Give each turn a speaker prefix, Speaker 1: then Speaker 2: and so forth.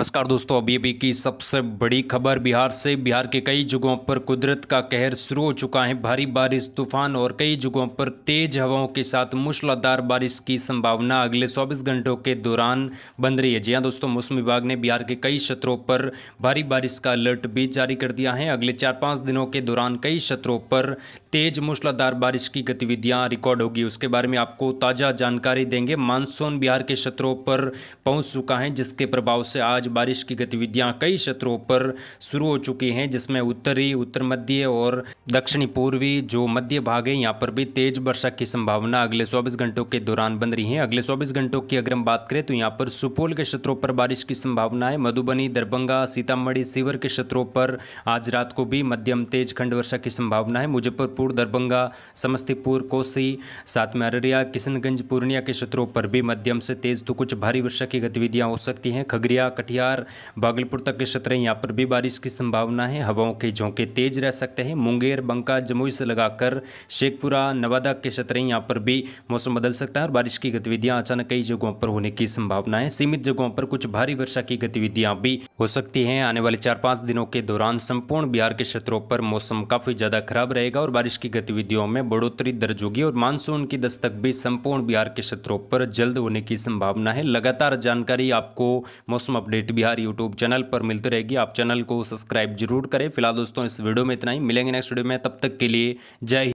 Speaker 1: नमस्कार दोस्तों अभी अभी की सबसे बड़ी खबर बिहार से बिहार के कई जगहों पर कुदरत का कहर शुरू हो चुका है भारी बारिश तूफान और कई जगहों पर तेज हवाओं के साथ मूसलाधार बारिश की संभावना अगले 24 घंटों के दौरान बन रही है जी हां दोस्तों मौसम विभाग ने बिहार के कई क्षेत्रों पर भारी बारिश का अलर्ट भी जारी कर दिया है अगले चार पाँच दिनों के दौरान कई क्षेत्रों पर तेज मूसलाधार बारिश की गतिविधियाँ रिकॉर्ड होगी उसके बारे में आपको ताज़ा जानकारी देंगे मानसून बिहार के क्षेत्रों पर पहुँच चुका है जिसके प्रभाव से आज बारिश की गतिविधियां कई क्षेत्रों पर शुरू हो चुकी हैं जिसमें उत्तरी उत्तर मध्य और दक्षिणी पूर्वी जो मध्य भाग है यहाँ पर भी तेज वर्षा की संभावना अगले चौबीस घंटों के दौरान बन रही है अगले चौबीस घंटों की अगर हम बात करें तो यहाँ पर सुपौल के क्षेत्रों पर बारिश की संभावना है मधुबनी दरभंगा सीतामढ़ी सीवर के क्षेत्रों पर आज रात को भी मध्यम तेज खंड वर्षा की संभावना है मुजफ्फरपुर दरभंगा समस्तीपुर कोसी साथ में अररिया किशनगंज पूर्णिया के क्षेत्रों पर भी मध्यम से तेज तो कुछ भारी वर्षा की गतिविधियां हो सकती हैं खगड़िया कटिया कटिहार भागलपुर तक के क्षेत्र यहाँ पर भी बारिश की संभावना है हवाओं के झोंके तेज रह सकते हैं मुंगेर बंका जमुई से लगाकर शेखपुरा नवादा के क्षेत्र यहाँ पर भी मौसम बदल सकता है और बारिश की गतिविधियाँ अचानक कई जगहों पर होने की संभावना है सीमित जगहों पर कुछ भारी वर्षा की गतिविधियाँ भी हो सकती हैं आने वाले चार पाँच दिनों के दौरान संपूर्ण बिहार के क्षेत्रों पर मौसम काफ़ी ज़्यादा खराब रहेगा और बारिश की गतिविधियों में बढ़ोतरी दर्ज होगी और मानसून की दस्तक भी संपूर्ण बिहार के क्षेत्रों पर जल्द होने की संभावना है लगातार जानकारी आपको मौसम update cricket Bihar YouTube channel पर मिलती रहेगी आप चैनल को सब्सक्राइब जरूर करें फिलहाल दोस्तों इस वीडियो में इतना ही मिलेंगे नेक्स्ट वीडियो में तब तक के लिए जय